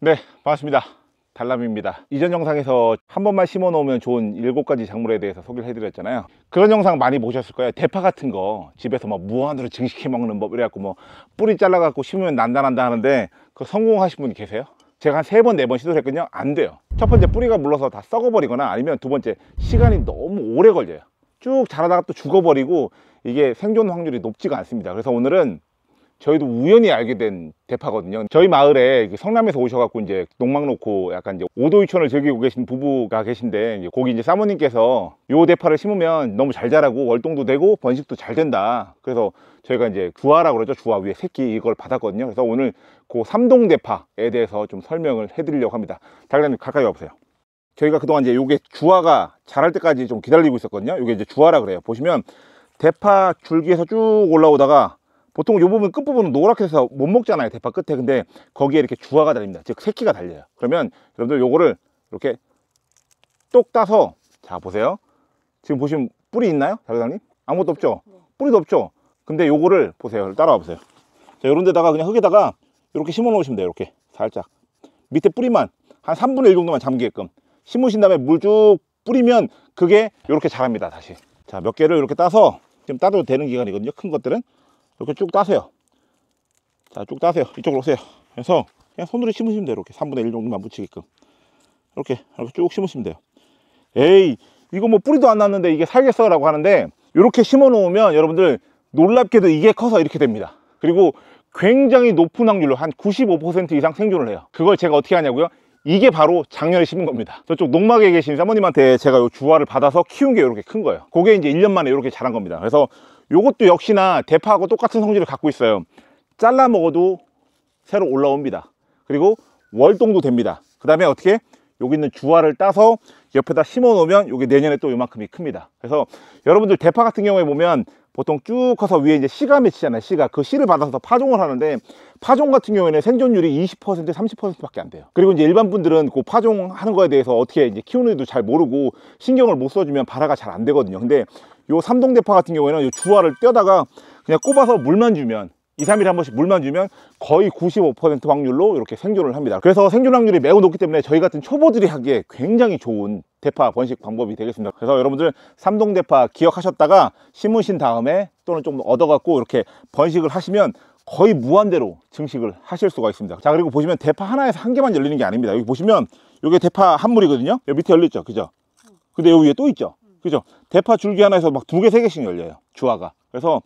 네 반갑습니다 달람입니다 이전 영상에서 한 번만 심어 놓으면 좋은 일곱 가지 작물에 대해서 소개를 해드렸잖아요 그런 영상 많이 보셨을 거예요 대파 같은 거 집에서 막 무한으로 증식해 먹는 법 이래갖고 뭐 뿌리 잘라갖고 심으면 난단한다 하는데 그 성공하신 분 계세요? 제가 한 세 번 네 번 시도를 했거든요 안 돼요 첫 번째 뿌리가 물러서 다 썩어버리거나 아니면 두 번째 시간이 너무 오래 걸려요 쭉 자라다가 또 죽어버리고 이게 생존 확률이 높지가 않습니다 그래서 오늘은 저희도 우연히 알게 된 대파거든요 저희 마을에 그 성남에서 오셔갖고 이제 농막 놓고 약간 이제 오도유촌을 즐기고 계신 부부가 계신데 이제 거기 이제 사모님께서 요 대파를 심으면 너무 잘 자라고 월동도 되고 번식도 잘 된다 그래서 저희가 이제 주화라고 그러죠 주화 위에 새끼 이걸 받았거든요 그래서 오늘 그 삼동대파에 대해서 좀 설명을 해드리려고 합니다 달관님 가까이 와보세요 저희가 그동안 이제 요게 주화가 자랄 때까지 좀 기다리고 있었거든요 요게 이제 주화라 그래요 보시면 대파 줄기에서 쭉 올라오다가 보통 이 부분 끝부분은 노랗게 해서 못 먹잖아요 대파 끝에 근데 거기에 이렇게 주화가 달립니다 즉 새끼가 달려요 그러면 여러분들 요거를 이렇게 똑 따서 자 보세요 지금 보시면 뿌리 있나요 자회장님 아무것도 없죠 뿌리도 없죠 근데 요거를 보세요 따라와 보세요 자 요런 데다가 그냥 흙에다가 이렇게 심어 놓으시면 돼요 이렇게 살짝 밑에 뿌리만 한 3분의 1 정도만 잠기게끔 심으신 다음에 물 쭉 뿌리면 그게 이렇게 자랍니다 다시 자 몇 개를 이렇게 따서 지금 따도 되는 기간이거든요 큰 것들은 이렇게 쭉 따세요 자 쭉 따세요 이쪽으로 오세요 그래서 그냥 손으로 심으시면 돼요 이렇게 3분의 1 정도만 붙이게끔 이렇게 이렇게 쭉 심으시면 돼요 에이 이거 뭐 뿌리도 안 났는데 이게 살겠어 라고 하는데 이렇게 심어 놓으면 여러분들 놀랍게도 이게 커서 이렇게 됩니다 그리고 굉장히 높은 확률로 한 95% 이상 생존을 해요 그걸 제가 어떻게 하냐고요? 이게 바로 작년에 심은 겁니다 저쪽 농막에 계신 사모님한테 제가 요 주화를 받아서 키운 게 이렇게 큰 거예요 그게 이제 1년 만에 이렇게 자란 겁니다 그래서 요것도 역시나 대파하고 똑같은 성질을 갖고 있어요 잘라 먹어도 새로 올라옵니다 그리고 월동도 됩니다 그 다음에 어떻게 여기 있는 주화를 따서 옆에다 심어 놓으면 이게 내년에 또 이만큼이 큽니다 그래서 여러분들 대파 같은 경우에 보면 보통 쭉 커서 위에 이제 씨가 맺히잖아요 씨가 그 씨를 받아서 파종을 하는데 파종 같은 경우에는 생존율이 20% 30% 밖에 안 돼요 그리고 이제 일반 분들은 그 파종하는 거에 대해서 어떻게 이제 키우는지도 잘 모르고 신경을 못 써주면 발화가 잘 안 되거든요 근데 요 삼동대파 같은 경우에는 요 주화를 떼다가 그냥 꼽아서 물만 주면 2, 3일에 한 번씩 물만 주면 거의 95% 확률로 이렇게 생존을 합니다 그래서 생존 확률이 매우 높기 때문에 저희 같은 초보들이 하기에 굉장히 좋은 대파 번식 방법이 되겠습니다 그래서 여러분들 삼동대파 기억하셨다가 심으신 다음에 또는 좀 얻어갖고 이렇게 번식을 하시면 거의 무한대로 증식을 하실 수가 있습니다 자 그리고 보시면 대파 하나에서 한 개만 열리는 게 아닙니다 여기 보시면 이게 대파 한 물이거든요 여기 밑에 열렸죠 그죠 근데 여기 위에 또 있죠 그죠? 대파 줄기 하나에서 막 두 개, 세 개씩 열려요. 주화가. 그래서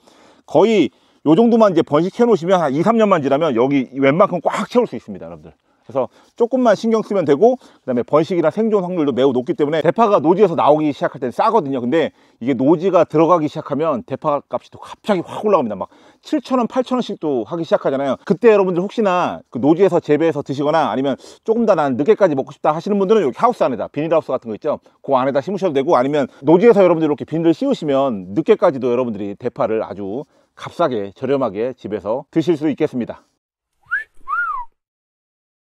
거의 요 정도만 이제 번식해 놓으시면 한 2, 3년만 지나면 여기 웬만큼 꽉 채울 수 있습니다, 여러분들. 그래서 조금만 신경 쓰면 되고 그 다음에 번식이나 생존 확률도 매우 높기 때문에 대파가 노지에서 나오기 시작할 때는 싸거든요 근데 이게 노지가 들어가기 시작하면 대파 값이 또 갑자기 확 올라갑니다 막 7천원 8천원씩도 하기 시작하잖아요 그때 여러분들 혹시나 그 노지에서 재배해서 드시거나 아니면 조금 더 난 늦게까지 먹고 싶다 하시는 분들은 여기 하우스 안에다 비닐하우스 같은 거 있죠 그 안에다 심으셔도 되고 아니면 노지에서 여러분들 이렇게 비닐을 씌우시면 늦게까지도 여러분들이 대파를 아주 값싸게 저렴하게 집에서 드실 수 있겠습니다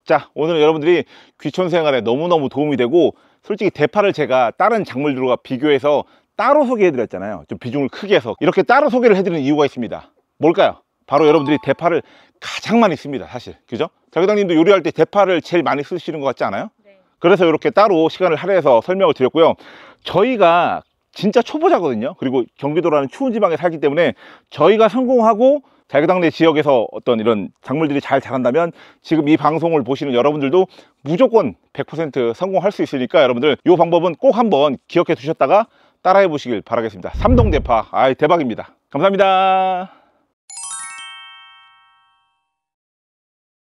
자 오늘은 여러분들이 귀촌 생활에 너무너무 도움이 되고 솔직히 대파를 제가 다른 작물들과 비교해서 따로 소개해 드렸잖아요 좀 비중을 크게 해서 이렇게 따로 소개를 해 드리는 이유가 있습니다 뭘까요? 바로 여러분들이 대파를 가장 많이 씁니다 사실 그죠? 자교장님도 요리할 때 대파를 제일 많이 쓰시는 것 같지 않아요? 네. 그래서 이렇게 따로 시간을 할애해서 설명을 드렸고요 저희가 진짜 초보자거든요 그리고 경기도라는 추운 지방에 살기 때문에 저희가 성공하고 자유당내 지역에서 어떤 이런 작물들이 잘 자란다면 지금 이 방송을 보시는 여러분들도 무조건 100% 성공할 수 있으니까 여러분들 이 방법은 꼭 한번 기억해 두셨다가 따라해 보시길 바라겠습니다 삼동대파 아이 대박입니다 감사합니다